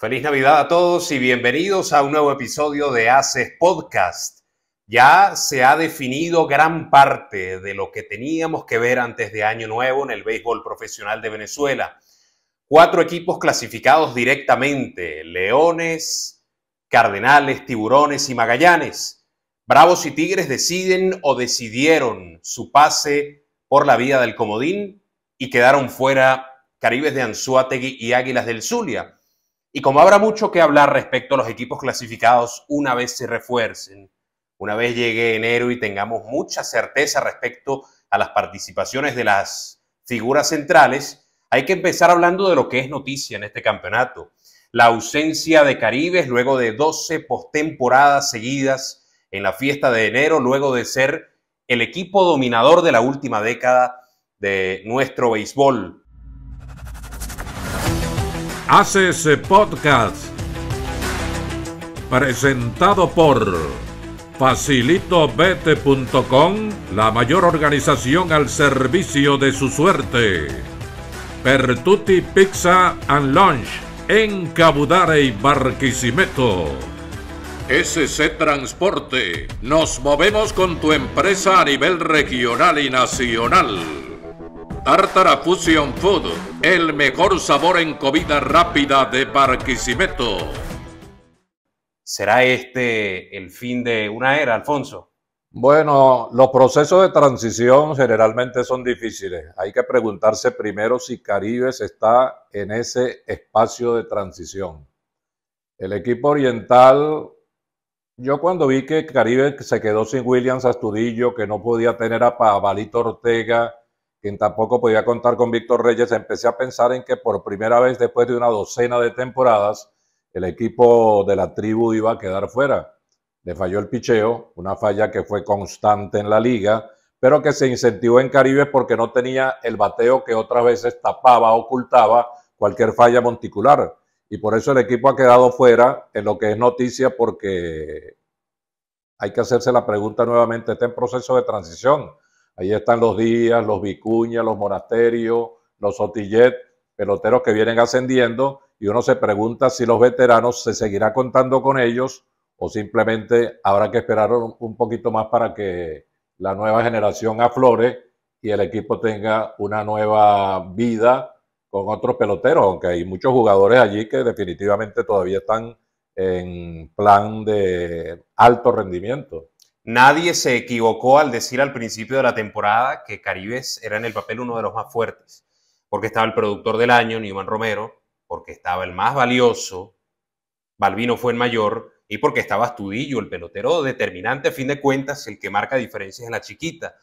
Feliz Navidad a todos y bienvenidos a un nuevo episodio de ACES Podcast. Ya se ha definido gran parte de lo que teníamos que ver antes de Año Nuevo en el béisbol profesional de Venezuela. Cuatro equipos clasificados directamente, Leones, Cardenales, Tiburones y Magallanes. Bravos y Tigres deciden o decidieron su pase por la vía del comodín y quedaron fuera Caribes de Anzuategui y Águilas del Zulia. Y como habrá mucho que hablar respecto a los equipos clasificados una vez se refuercen, una vez llegue enero y tengamos mucha certeza respecto a las participaciones de las figuras centrales, hay que empezar hablando de lo que es noticia en este campeonato. La ausencia de Caribes luego de 12 postemporadas seguidas en la fiesta de enero, luego de ser el equipo dominador de la última década de nuestro béisbol. Haces Podcast. Presentado por facilitobete.com, la mayor organización al servicio de su suerte. Pertuti Pizza and Lunch en Cabudare y Barquisimeto. SC Transporte. Nos movemos con tu empresa a nivel regional y nacional. Tartara Fusion Food, el mejor sabor en comida rápida de Barquisimeto. ¿Será este el fin de una era, Alfonso? Bueno, los procesos de transición generalmente son difíciles. Hay que preguntarse primero si Caribes está en ese espacio de transición. El equipo oriental, yo cuando vi que Caribe se quedó sin Williams Astudillo, que no podía tener a Pabalito Ortega, quien tampoco podía contar con Víctor Reyes, empecé a pensar en que por primera vez después de una docena de temporadas, el equipo de la tribu iba a quedar fuera. Le falló el picheo, una falla que fue constante en la liga, pero que se incentivó en Caribe porque no tenía el bateo que otras veces tapaba, ocultaba cualquier falla monticular. Y por eso el equipo ha quedado fuera en lo que es noticia porque hay que hacerse la pregunta nuevamente, está en proceso de transición Ahí están los días, los Vicuña, los Monasterios, los Sotillet, peloteros que vienen ascendiendo y uno se pregunta si los veteranos se seguirá contando con ellos o simplemente habrá que esperar un poquito más para que la nueva generación aflore y el equipo tenga una nueva vida con otros peloteros, aunque hay muchos jugadores allí que definitivamente todavía están en plan de alto rendimiento. Nadie se equivocó al decir al principio de la temporada que Caribes era en el papel uno de los más fuertes, porque estaba el productor del año, Newman Romero, porque estaba el más valioso, Balbino fue el mayor, y porque estaba Astudillo, el pelotero determinante, a fin de cuentas, el que marca diferencias en la chiquita.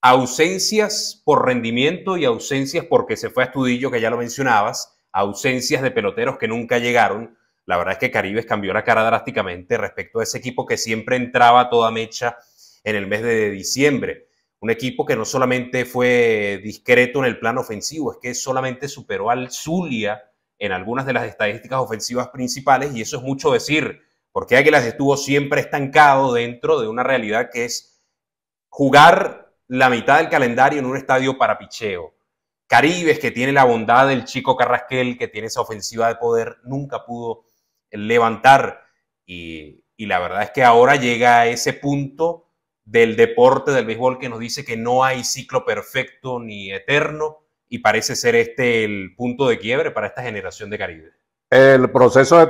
Ausencias por rendimiento y ausencias porque se fue a Astudillo, que ya lo mencionabas, ausencias de peloteros que nunca llegaron, la verdad es que Caribes cambió la cara drásticamente respecto a ese equipo que siempre entraba toda mecha en el mes de diciembre. Un equipo que no solamente fue discreto en el plan ofensivo, es que solamente superó al Zulia en algunas de las estadísticas ofensivas principales y eso es mucho decir, porque Águilas estuvo siempre estancado dentro de una realidad que es jugar la mitad del calendario en un estadio para picheo. Caribes, que tiene la bondad del chico Carrasquel, que tiene esa ofensiva de poder, nunca pudo levantar. Y, la verdad es que ahora llega a ese punto del deporte del béisbol que nos dice que no hay ciclo perfecto ni eterno y parece ser este el punto de quiebre para esta generación de Caribe. El proceso de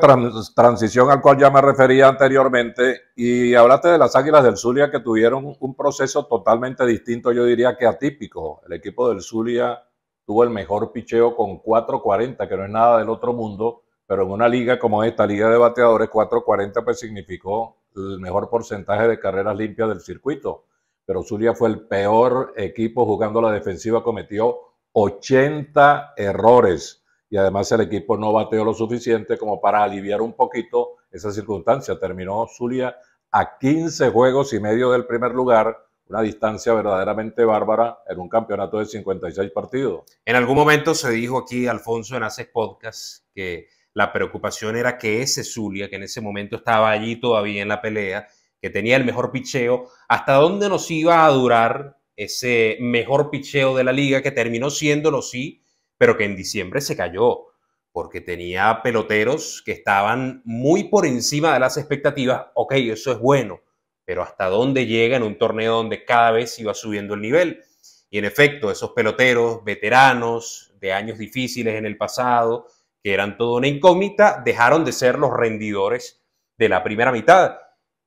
transición al cual ya me refería anteriormente y hablaste de las Águilas del Zulia que tuvieron un proceso totalmente distinto, yo diría que atípico. El equipo del Zulia tuvo el mejor picheo con 4.40, que no es nada del otro mundo, pero en una liga como esta, liga de bateadores, 4.40 pues significó el mejor porcentaje de carreras limpias del circuito. Pero Zulia fue el peor equipo jugando la defensiva, cometió 80 errores y además el equipo no bateó lo suficiente como para aliviar un poquito esa circunstancia. Terminó Zulia a 15 juegos y medio del primer lugar, una distancia verdaderamente bárbara en un campeonato de 56 partidos. En algún momento se dijo aquí, Alfonso, en hace podcast, que la preocupación era que ese Zulia, que en ese momento estaba allí todavía en la pelea, que tenía el mejor picheo, hasta dónde nos iba a durar ese mejor picheo de la liga, que terminó siéndolo sí, pero que en diciembre se cayó, porque tenía peloteros que estaban muy por encima de las expectativas. Ok, eso es bueno, pero hasta dónde llega en un torneo donde cada vez iba subiendo el nivel. Y en efecto, esos peloteros veteranos de años difíciles en el pasado, que eran toda una incógnita, dejaron de ser los rendidores de la primera mitad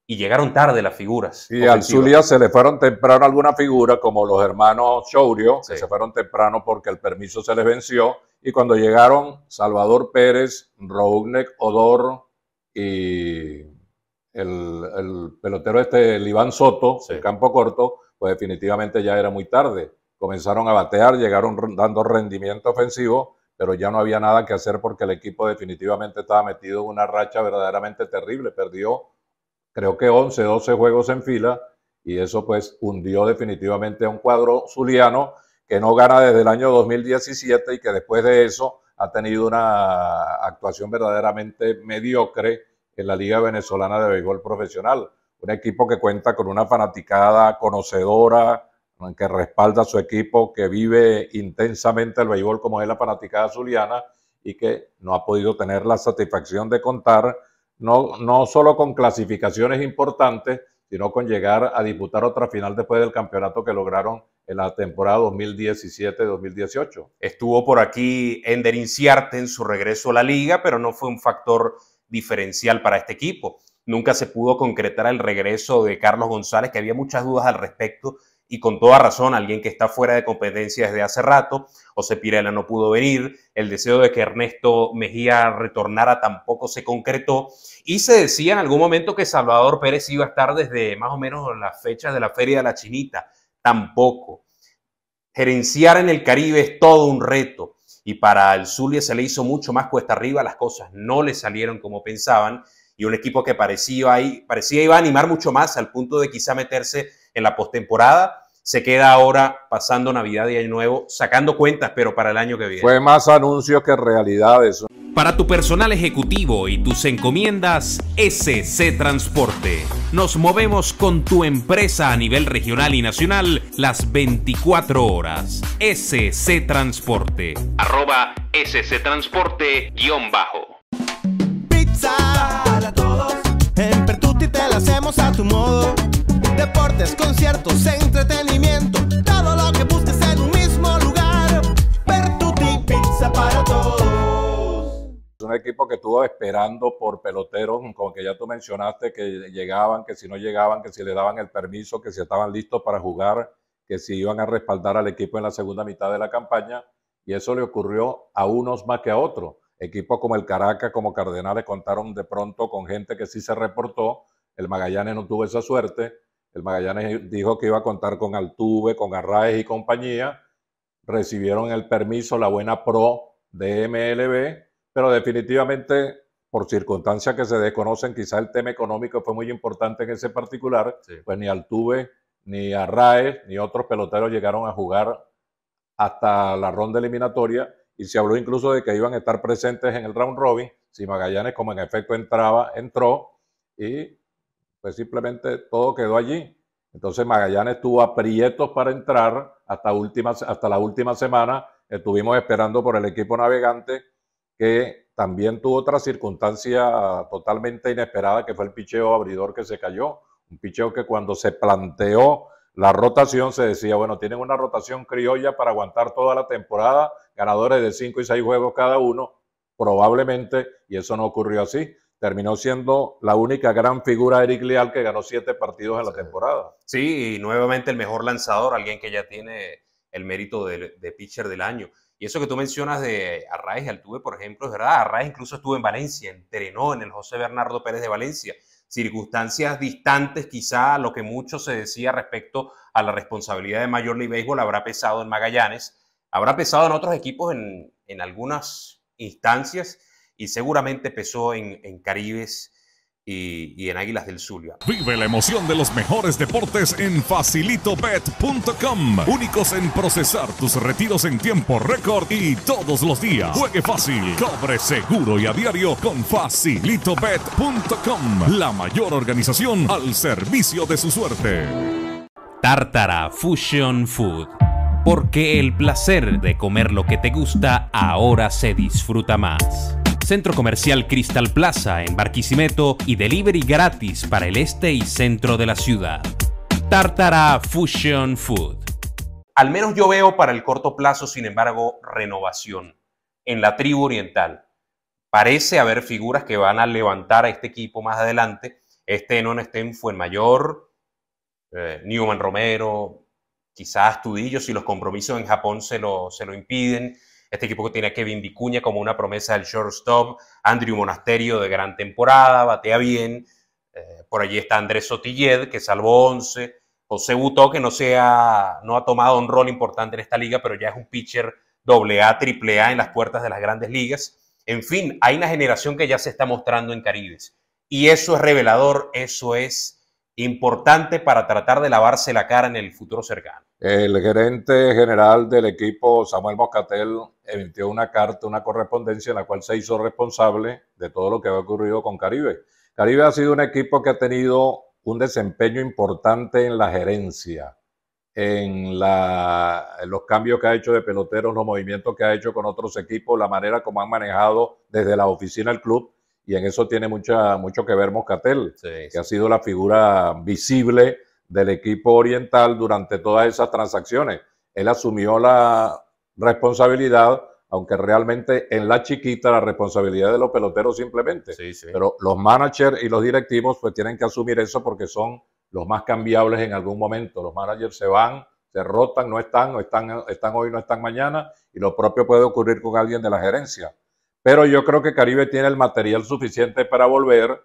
y llegaron tarde las figuras. Y al Zulia se le fueron temprano algunas figuras, como los hermanos Chourio, se fueron temprano porque el permiso se les venció. Y cuando llegaron Salvador Pérez, Rougnek, Odor y el, pelotero este, Iván Soto, campo corto, pues definitivamente ya era muy tarde. Comenzaron a batear, llegaron dando rendimiento ofensivo pero ya no había nada que hacer porque el equipo definitivamente estaba metido en una racha verdaderamente terrible. Perdió creo que 11, 12 juegos en fila y eso pues hundió definitivamente a un cuadro zuliano que no gana desde el año 2017 y que después de eso ha tenido una actuación verdaderamente mediocre en la Liga Venezolana de Béisbol Profesional. Un equipo que cuenta con una fanaticada conocedora, que respalda a su equipo, que vive intensamente el béisbol como es la fanaticada zuliana y que no ha podido tener la satisfacción de contar no, no solo con clasificaciones importantes, sino con llegar a disputar otra final después del campeonato que lograron en la temporada 2017-2018. Estuvo por aquí Ender Inciarte en su regreso a la liga, pero no fue un factor diferencial para este equipo. Nunca se pudo concretar el regreso de Carlos González, que había muchas dudas al respecto y con toda razón, alguien que está fuera de competencia desde hace rato, José Pirela no pudo venir, el deseo de que Ernesto Mejía retornara tampoco se concretó, y se decía en algún momento que Salvador Pérez iba a estar desde más o menos las fechas de la Feria de la Chinita, tampoco. Gerenciar en el Caribe es todo un reto, y para el Zulia se le hizo mucho más cuesta arriba, las cosas no le salieron como pensaban, y un equipo que parecía, parecía iba a animar mucho más al punto de quizá meterse en la postemporada. Se queda ahora pasando Navidad y Año Nuevo, sacando cuentas, pero para el año que viene. Fue más anuncio que realidad eso Para tu personal ejecutivo y tus encomiendas, SC Transporte. Nos movemos con tu empresa a nivel regional y nacional las 24 horas. SC Transporte. Arroba SC Transporte guión bajo. Pizza para todos. En Pertuti te la hacemos a tu modo deportes, conciertos, entretenimiento, todo lo que busques en un mismo lugar. Pizza para todos. Es un equipo que estuvo esperando por peloteros, como que ya tú mencionaste, que llegaban, que si no llegaban, que si le daban el permiso, que si estaban listos para jugar, que si iban a respaldar al equipo en la segunda mitad de la campaña. Y eso le ocurrió a unos más que a otros. Equipos como el Caracas, como Cardenales, contaron de pronto con gente que sí se reportó. El Magallanes no tuvo esa suerte. El Magallanes dijo que iba a contar con Altuve, con Arraes y compañía. Recibieron el permiso, la buena pro de MLB, pero definitivamente por circunstancias que se desconocen, quizá el tema económico fue muy importante en ese particular, pues ni Altuve, ni Arraes, ni otros peloteros llegaron a jugar hasta la ronda eliminatoria y se habló incluso de que iban a estar presentes en el round robin, si Magallanes como en efecto entraba, entró y pues simplemente todo quedó allí. Entonces Magallanes estuvo aprietos para entrar hasta, hasta la última semana. Estuvimos esperando por el equipo navegante que también tuvo otra circunstancia totalmente inesperada que fue el picheo abridor que se cayó. Un picheo que cuando se planteó la rotación se decía, bueno, tienen una rotación criolla para aguantar toda la temporada, ganadores de 5 y 6 juegos cada uno, probablemente, y eso no ocurrió así terminó siendo la única gran figura de Eric Leal que ganó siete partidos en la temporada. Sí, y nuevamente el mejor lanzador, alguien que ya tiene el mérito de, pitcher del año. Y eso que tú mencionas de Arraez y Altuve, por ejemplo, es verdad. Arraez incluso estuvo en Valencia, entrenó en el José Bernardo Pérez de Valencia. Circunstancias distantes quizá a lo que mucho se decía respecto a la responsabilidad de Major League Baseball habrá pesado en Magallanes, habrá pesado en otros equipos en, en algunas instancias, y seguramente pesó en, en Caribes y, y, en Águilas del Zulia. Vive la emoción de los mejores deportes en facilitobet.com. Únicos en procesar tus retiros en tiempo récord y todos los días. Juegue fácil, cobre seguro y a diario con facilitobet.com. La mayor organización al servicio de su suerte. Tartara Fusion Food. Porque el placer de comer lo que te gusta ahora se disfruta más. Centro Comercial Crystal Plaza en Barquisimeto y delivery gratis para el este y centro de la ciudad. Tartara Fusion Food. Al menos yo veo para el corto plazo, sin embargo, renovación en la tribu oriental. Parece haber figuras que van a levantar a este equipo más adelante. Este no estén Fuenmayor, mayor, eh, Newman Romero, quizás Tudillo, si los compromisos en Japón se lo, se lo impiden. Este equipo que tiene a Kevin Vicuña como una promesa del shortstop, Andrew Monasterio de gran temporada, batea bien. Eh, por allí está Andrés Sotillet, que salvó 11. José Butó, que no, sea, no ha tomado un rol importante en esta liga, pero ya es un pitcher doble A, en las puertas de las grandes ligas. En fin, hay una generación que ya se está mostrando en Caribes. Y eso es revelador, eso es importante para tratar de lavarse la cara en el futuro cercano. El gerente general del equipo, Samuel Moscatel, emitió una carta, una correspondencia en la cual se hizo responsable de todo lo que había ocurrido con Caribe. Caribe ha sido un equipo que ha tenido un desempeño importante en la gerencia, en, la, los cambios que ha hecho de peloteros, los movimientos que ha hecho con otros equipos, la manera como han manejado desde la oficina del club. Y en eso tiene mucha, mucho que ver Moscatel, que ha sido la figura visible del equipo oriental durante todas esas transacciones. Él asumió la responsabilidad, aunque realmente en la chiquita la responsabilidad de los peloteros simplemente. Pero los managers y los directivos pues tienen que asumir eso porque son los más cambiables en algún momento. Los managers se van, se rotan, no están, no están, están hoy, no están mañana, y lo propio puede ocurrir con alguien de la gerencia. Pero yo creo que Caribe tiene el material suficiente para volver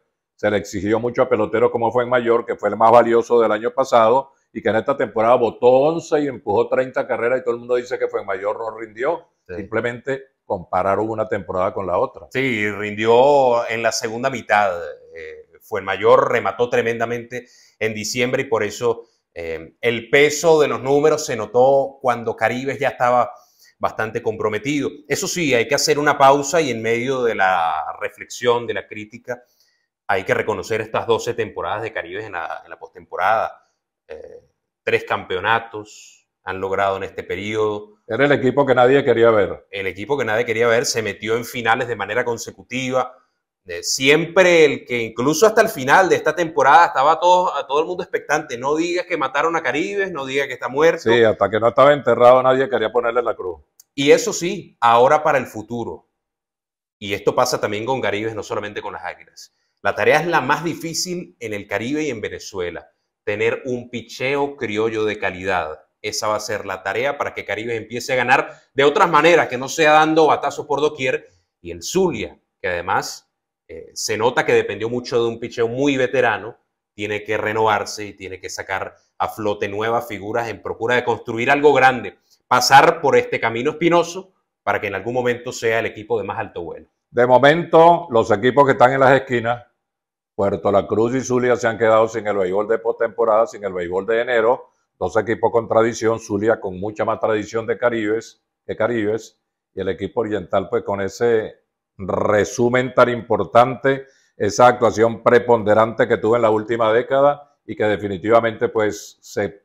se le exigió mucho a pelotero como fue Mayor, que fue el más valioso del año pasado y que en esta temporada votó 11 y empujó 30 carreras y todo el mundo dice que fue Mayor no rindió. Simplemente compararon una temporada con la otra. Sí, rindió en la segunda mitad. Eh, fue mayor, remató tremendamente en diciembre y por eso eh, el peso de los números se notó cuando Caribes ya estaba bastante comprometido. Eso sí, hay que hacer una pausa y en medio de la reflexión, de la crítica, hay que reconocer estas 12 temporadas de Caribes en la, postemporada. Eh, tres campeonatos han logrado en este periodo. Era el equipo que nadie quería ver. El equipo que nadie quería ver se metió en finales de manera consecutiva. Eh, siempre el que incluso hasta el final de esta temporada estaba todo, a todo el mundo expectante. No digas que mataron a Caribes, no digas que está muerto. Sí, hasta que no estaba enterrado nadie quería ponerle la cruz. Y eso sí, ahora para el futuro. Y esto pasa también con Caribes, no solamente con las Águilas la tarea es la más difícil en el Caribe y en Venezuela, tener un picheo criollo de calidad. Esa va a ser la tarea para que Caribe empiece a ganar de otras maneras, que no sea dando batazos por doquier. Y el Zulia, que además eh, se nota que dependió mucho de un picheo muy veterano, tiene que renovarse y tiene que sacar a flote nuevas figuras en procura de construir algo grande, pasar por este camino espinoso para que en algún momento sea el equipo de más alto vuelo. De momento, los equipos que están en las esquinas Puerto La Cruz y Zulia se han quedado sin el béisbol de postemporada, sin el béisbol de enero. Dos equipos con tradición, Zulia con mucha más tradición de Caribes que Caribes, y el equipo oriental, pues con ese resumen tan importante, esa actuación preponderante que tuvo en la última década y que definitivamente pues se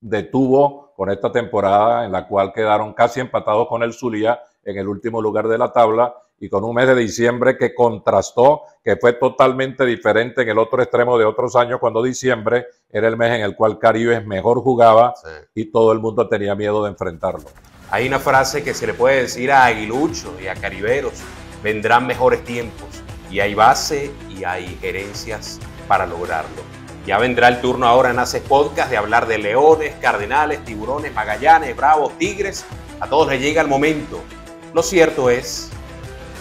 detuvo con esta temporada en la cual quedaron casi empatados con el Zulia en el último lugar de la tabla y con un mes de diciembre que contrastó, que fue totalmente diferente en el otro extremo de otros años, cuando diciembre era el mes en el cual Caribe mejor jugaba y todo el mundo tenía miedo de enfrentarlo. Hay una frase que se le puede decir a Aguilucho y a cariberos, vendrán mejores tiempos y hay base y hay gerencias para lograrlo. Ya vendrá el turno ahora en Haces Podcast de hablar de leones, cardenales, tiburones, magallanes, bravos, tigres. A todos les llega el momento. Lo cierto es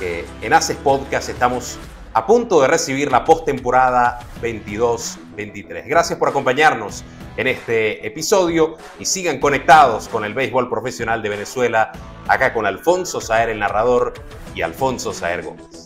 en Haces Podcast estamos a punto de recibir la postemporada 22-23. Gracias por acompañarnos en este episodio y sigan conectados con el béisbol profesional de Venezuela, acá con Alfonso Saer, el narrador, y Alfonso Saer Gómez.